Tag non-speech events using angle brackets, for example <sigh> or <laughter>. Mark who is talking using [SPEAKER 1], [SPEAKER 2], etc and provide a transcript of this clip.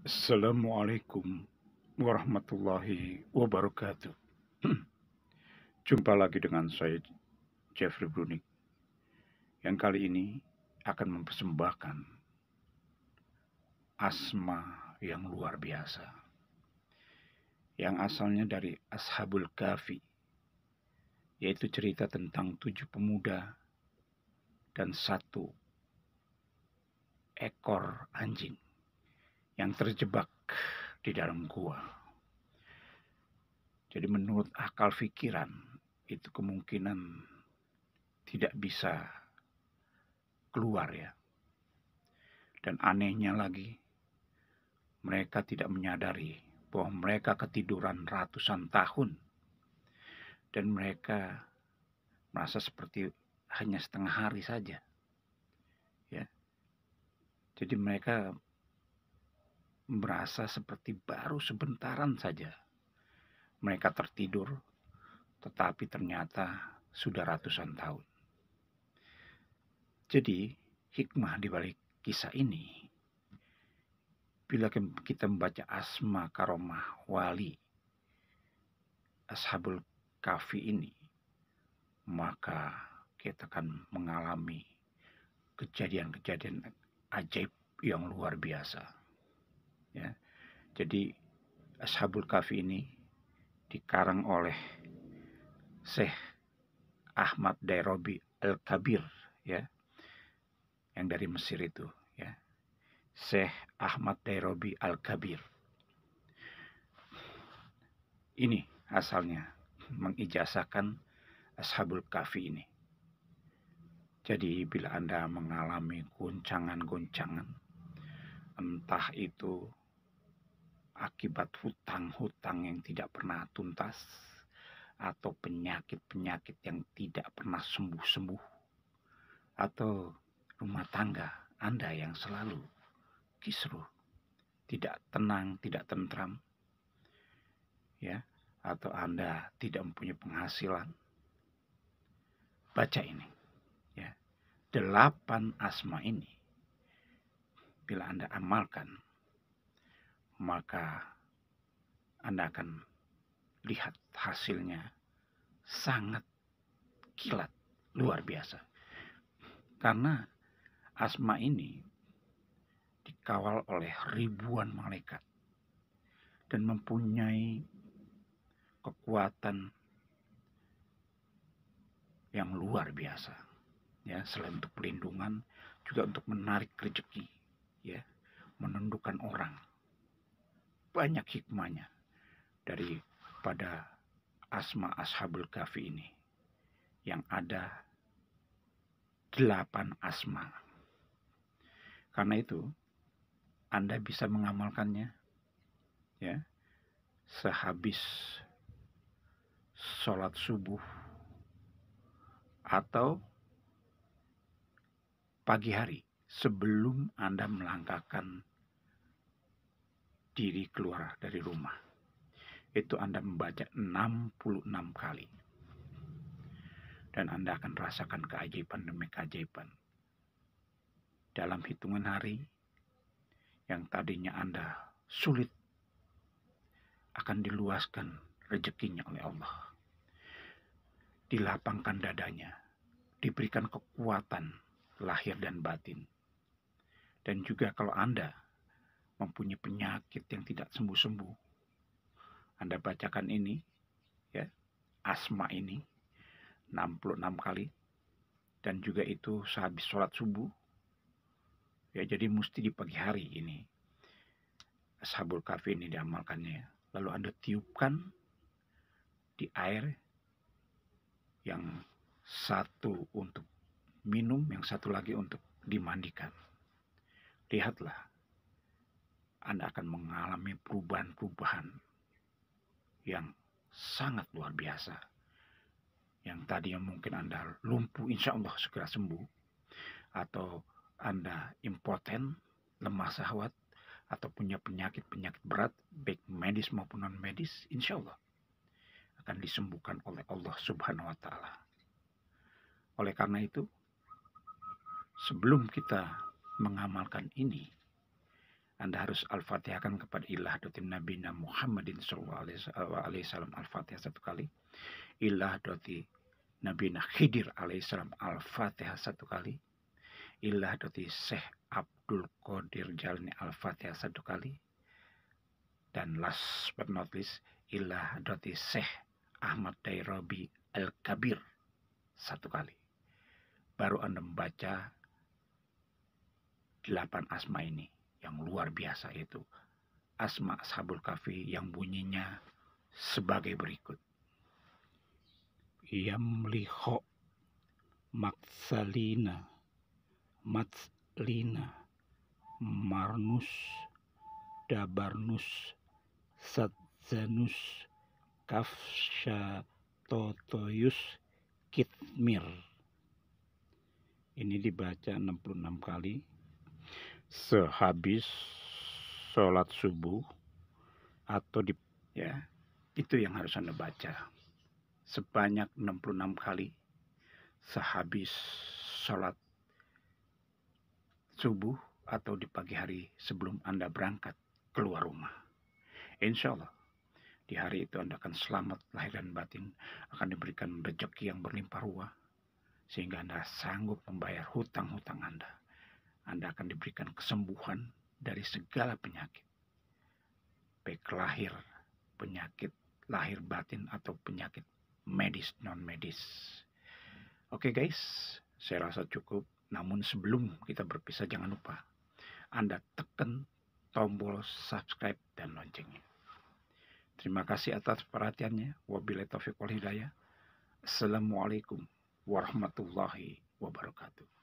[SPEAKER 1] Assalamualaikum warahmatullahi wabarakatuh. <clears throat> Jumpa lagi dengan saya Jeffrey Brunik yang kali ini akan mempersembahkan asma yang luar biasa yang asalnya dari Ashabul Kafi yaitu cerita tentang tujuh pemuda dan satu ekor anjing yang terjebak di dalam gua. Jadi menurut akal fikiran itu kemungkinan tidak bisa keluar ya. Dan anehnya lagi mereka tidak menyadari bahwa mereka ketiduran ratusan tahun dan mereka merasa seperti hanya setengah hari saja. Ya. Jadi mereka merasa seperti baru sebentaran saja. Mereka tertidur, tetapi ternyata sudah ratusan tahun. Jadi, hikmah di balik kisah ini, bila kita membaca asma karomah wali Ashabul Kafi ini, maka kita akan mengalami kejadian-kejadian ajaib yang luar biasa. Ya. Jadi Ashabul Kafi ini dikarang oleh Syekh Ahmad Dairobi Al-Kabir ya yang dari Mesir itu ya Syekh Ahmad Dairobi Al-Kabir ini asalnya mengijazahkan Ashabul Kafi ini jadi bila Anda mengalami goncangan-goncangan entah itu akibat hutang-hutang yang tidak pernah tuntas atau penyakit-penyakit yang tidak pernah sembuh-sembuh atau rumah tangga Anda yang selalu kisruh, tidak tenang, tidak tentram. Ya, atau Anda tidak mempunyai penghasilan. Baca ini. Ya. Delapan asma ini bila Anda amalkan maka Anda akan lihat hasilnya sangat kilat, luar biasa. Karena asma ini dikawal oleh ribuan malaikat dan mempunyai kekuatan yang luar biasa ya selain untuk pelindungan juga untuk menarik rezeki ya menundukkan orang banyak hikmahnya daripada asma ashabul kafi ini yang ada delapan asma. Karena itu Anda bisa mengamalkannya ya sehabis sholat subuh atau pagi hari sebelum Anda melangkahkan diri keluar dari rumah. Itu Anda membaca 66 kali. Dan Anda akan rasakan keajaiban demi keajaiban. Dalam hitungan hari, yang tadinya Anda sulit, akan diluaskan rezekinya oleh Allah. Dilapangkan dadanya, diberikan kekuatan lahir dan batin. Dan juga kalau Anda mempunyai penyakit yang tidak sembuh-sembuh. Anda bacakan ini, ya, asma ini, 66 kali, dan juga itu sehabis sholat subuh, ya jadi mesti di pagi hari ini. sabul kafi ini diamalkannya. Lalu Anda tiupkan di air yang satu untuk minum, yang satu lagi untuk dimandikan. Lihatlah anda akan mengalami perubahan-perubahan yang sangat luar biasa. Yang tadi yang mungkin Anda lumpuh, insya Allah segera sembuh. Atau Anda impoten, lemah sahwat, atau punya penyakit-penyakit berat, baik medis maupun non-medis, insya Allah akan disembuhkan oleh Allah Subhanahu wa Ta'ala. Oleh karena itu, sebelum kita mengamalkan ini, anda harus Al-Fatihahkan kepada ilah dotin Nabi Muhammadin Sallallahu Alaihi Al-Fatihah satu kali. Ilah doti Nabi Khidir Alaihissalam Al-Fatihah satu kali. Ilah doti Syekh Abdul Qadir Jalani Al-Fatihah satu kali. Dan last but not least, ilah doti Syekh Ahmad Dairobi Al-Kabir satu kali. Baru Anda membaca delapan asma ini yang luar biasa itu. Asma sabul kafi yang bunyinya sebagai berikut. Yamliho Maksalina Matslina Marnus Dabarnus Satzanus Kafsha Totoyus Kitmir. Ini dibaca 66 kali sehabis sholat subuh atau di ya itu yang harus Anda baca sebanyak 66 kali sehabis sholat subuh atau di pagi hari sebelum Anda berangkat keluar rumah. Insya Allah, di hari itu Anda akan selamat lahir dan batin, akan diberikan rezeki yang berlimpah ruah, sehingga Anda sanggup membayar hutang-hutang Anda. Anda akan diberikan kesembuhan dari segala penyakit. Baik lahir, penyakit lahir batin atau penyakit medis non medis. Oke okay guys, saya rasa cukup. Namun sebelum kita berpisah jangan lupa Anda tekan tombol subscribe dan loncengnya. Terima kasih atas perhatiannya. Wabillahi taufiq wal hidayah. Assalamualaikum warahmatullahi wabarakatuh.